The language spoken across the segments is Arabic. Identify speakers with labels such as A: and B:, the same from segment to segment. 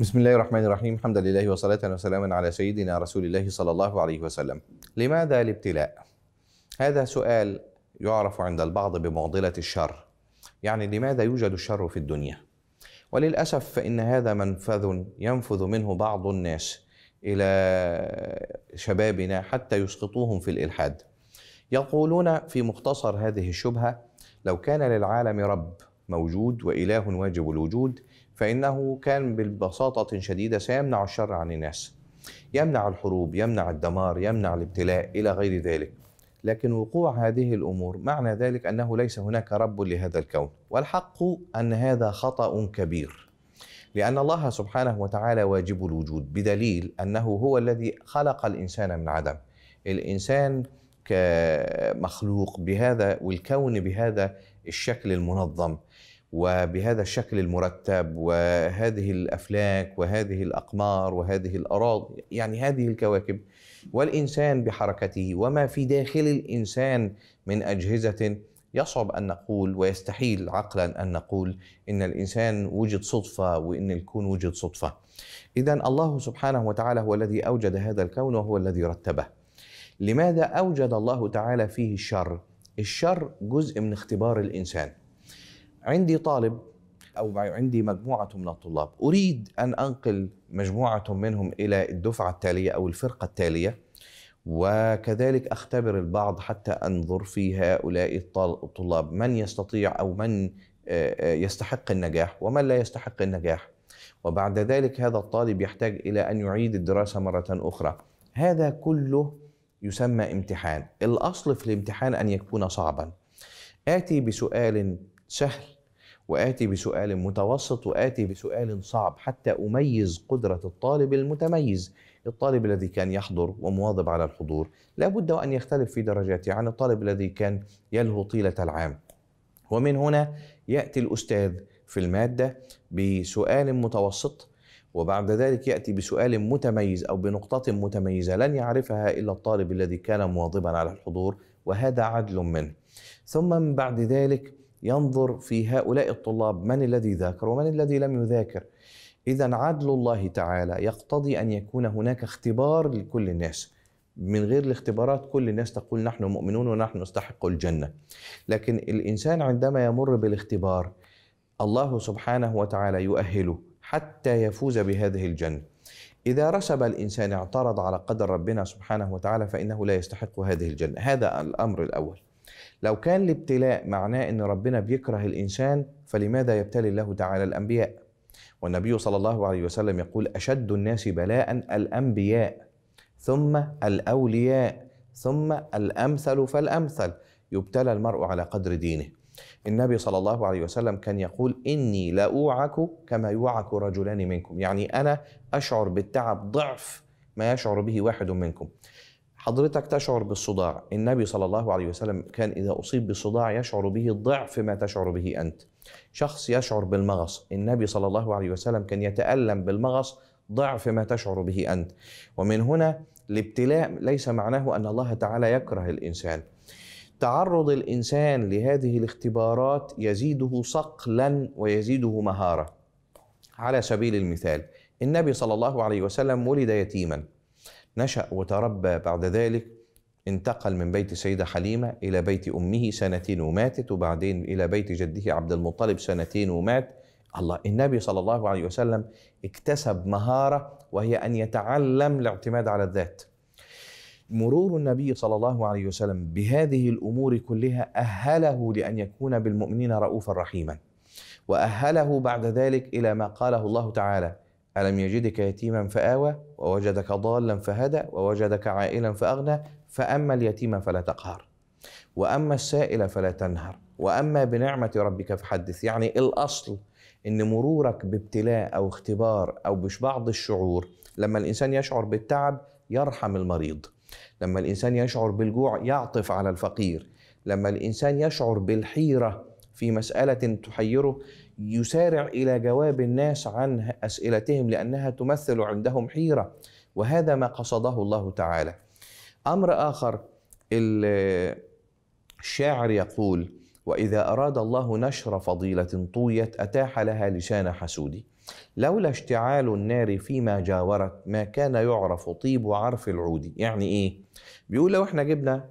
A: بسم الله الرحمن الرحيم الحمد لله وصلاة وسلاما على سيدنا رسول الله صلى الله عليه وسلم لماذا الابتلاء؟ هذا سؤال يعرف عند البعض بمعضلة الشر يعني لماذا يوجد الشر في الدنيا؟ وللأسف فإن هذا منفذ ينفذ منه بعض الناس إلى شبابنا حتى يسقطوهم في الإلحاد يقولون في مختصر هذه الشبهة لو كان للعالم رب موجود وإله واجب الوجود فإنه كان ببساطة شديدة سيمنع الشر عن الناس يمنع الحروب يمنع الدمار يمنع الابتلاء إلى غير ذلك لكن وقوع هذه الأمور معنى ذلك أنه ليس هناك رب لهذا الكون والحق أن هذا خطأ كبير لأن الله سبحانه وتعالى واجب الوجود بدليل أنه هو الذي خلق الإنسان من عدم الإنسان كمخلوق بهذا والكون بهذا الشكل المنظم وبهذا الشكل المرتب وهذه الافلاك وهذه الاقمار وهذه الاراضي يعني هذه الكواكب والانسان بحركته وما في داخل الانسان من اجهزه يصعب ان نقول ويستحيل عقلا ان نقول ان الانسان وجد صدفه وان الكون وجد صدفه. اذا الله سبحانه وتعالى هو الذي اوجد هذا الكون وهو الذي رتبه. لماذا اوجد الله تعالى فيه الشر؟ الشر جزء من اختبار الانسان عندي طالب او عندي مجموعه من الطلاب اريد ان انقل مجموعه منهم الى الدفعه التاليه او الفرقه التاليه وكذلك اختبر البعض حتى انظر في هؤلاء الطلاب من يستطيع او من آه، آه، يستحق النجاح ومن لا يستحق النجاح وبعد ذلك هذا الطالب يحتاج الى ان يعيد الدراسه مره اخرى هذا كله يسمى امتحان الأصل في الامتحان أن يكون صعبا آتي بسؤال سهل وآتي بسؤال متوسط وآتي بسؤال صعب حتى أميز قدرة الطالب المتميز الطالب الذي كان يحضر ومواظب على الحضور لا بد وأن يختلف في درجاته عن الطالب الذي كان يلهو طيلة العام ومن هنا يأتي الأستاذ في المادة بسؤال متوسط وبعد ذلك يأتي بسؤال متميز أو بنقطة متميزة لن يعرفها إلا الطالب الذي كان مواظبا على الحضور وهذا عدل منه ثم من بعد ذلك ينظر في هؤلاء الطلاب من الذي ذاكر ومن الذي لم يذاكر إذا عدل الله تعالى يقتضي أن يكون هناك اختبار لكل الناس من غير الاختبارات كل الناس تقول نحن مؤمنون ونحن نستحق الجنة لكن الإنسان عندما يمر بالاختبار الله سبحانه وتعالى يؤهله حتى يفوز بهذه الجنة إذا رسب الإنسان اعترض على قدر ربنا سبحانه وتعالى فإنه لا يستحق هذه الجنة هذا الأمر الأول لو كان الابتلاء معناه أن ربنا بيكره الإنسان فلماذا يبتلي الله تعالى الأنبياء والنبي صلى الله عليه وسلم يقول أشد الناس بلاء الأنبياء ثم الأولياء ثم الأمثل فالأمثل يبتلى المرء على قدر دينه النبي صلى الله عليه وسلم كان يقول إني لأوعك كما يوعك رجلان منكم يعني أنا أشعر بالتعب ضعف ما يشعر به واحد منكم حضرتك تشعر بالصداع النبي صلى الله عليه وسلم كان إذا أصيب بالصداع يشعر به ضعف ما تشعر به أنت شخص يشعر بالمغص النبي صلى الله عليه وسلم كان يتألم بالمغص ضعف ما تشعر به أنت ومن هنا الابتلاء ليس معناه أن الله تعالى يكره الإنسان تعرض الانسان لهذه الاختبارات يزيده صقلا ويزيده مهاره على سبيل المثال النبي صلى الله عليه وسلم ولد يتيما نشا وتربى بعد ذلك انتقل من بيت سيدة حليمة إلى بيت أمه سنتين وماتت وبعدين إلى بيت جده عبد المطلب سنتين ومات الله النبي صلى الله عليه وسلم اكتسب مهارة وهي أن يتعلم الاعتماد على الذات مرور النبي صلى الله عليه وسلم بهذه الامور كلها اهله لان يكون بالمؤمنين رؤوفا رحيما واهله بعد ذلك الى ما قاله الله تعالى الم يجدك يتيما فاوى ووجدك ضالا فهدى ووجدك عائلا فاغنى فاما اليتيم فلا تقهر واما السائل فلا تنهر واما بنعمه ربك فحدث يعني الاصل ان مرورك بابتلاء او اختبار او ببعض الشعور لما الانسان يشعر بالتعب يرحم المريض لما الانسان يشعر بالجوع يعطف على الفقير لما الانسان يشعر بالحيره في مساله تحيره يسارع الى جواب الناس عن اسئلتهم لانها تمثل عندهم حيره وهذا ما قصده الله تعالى امر اخر الشاعر يقول واذا اراد الله نشر فضيله طويت اتاح لها لسان حسود لولا اشتعال النار فيما جاورت ما كان يعرف طيب عرف العود يعني ايه بيقول لو احنا جبنا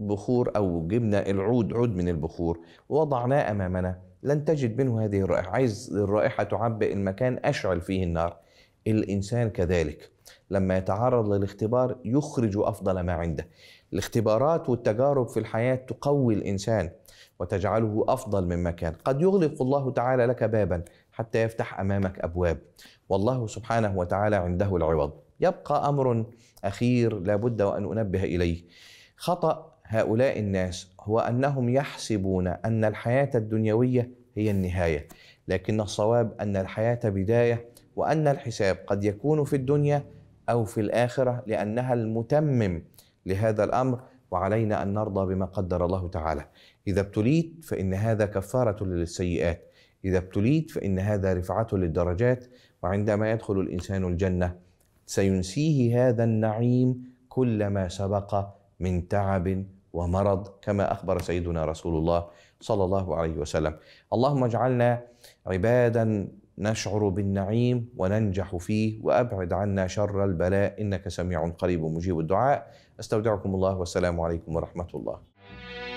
A: بخور او جبنا العود عود من البخور ووضعناه امامنا لن تجد منه هذه الرائحه عايز الرائحه تعبئ المكان اشعل فيه النار الانسان كذلك لما يتعرض للاختبار يخرج افضل ما عنده الاختبارات والتجارب في الحياة تقوي الإنسان وتجعله أفضل مما كان قد يغلق الله تعالى لك بابا حتى يفتح أمامك أبواب والله سبحانه وتعالى عنده العوض يبقى أمر أخير لابد وأن أنبه إليه خطأ هؤلاء الناس هو أنهم يحسبون أن الحياة الدنيوية هي النهاية لكن الصواب أن الحياة بداية وأن الحساب قد يكون في الدنيا أو في الآخرة لأنها المتمم لهذا الامر وعلينا ان نرضى بما قدر الله تعالى اذا ابتليت فان هذا كفاره للسيئات اذا ابتليت فان هذا رفعه للدرجات وعندما يدخل الانسان الجنه سينسيه هذا النعيم كل ما سبق من تعب ومرض كما اخبر سيدنا رسول الله صلى الله عليه وسلم اللهم اجعلنا عبادا نشعر بالنعيم وننجح فيه وأبعد عنا شر البلاء إنك سميع قريب مجيب الدعاء أستودعكم الله والسلام عليكم ورحمة الله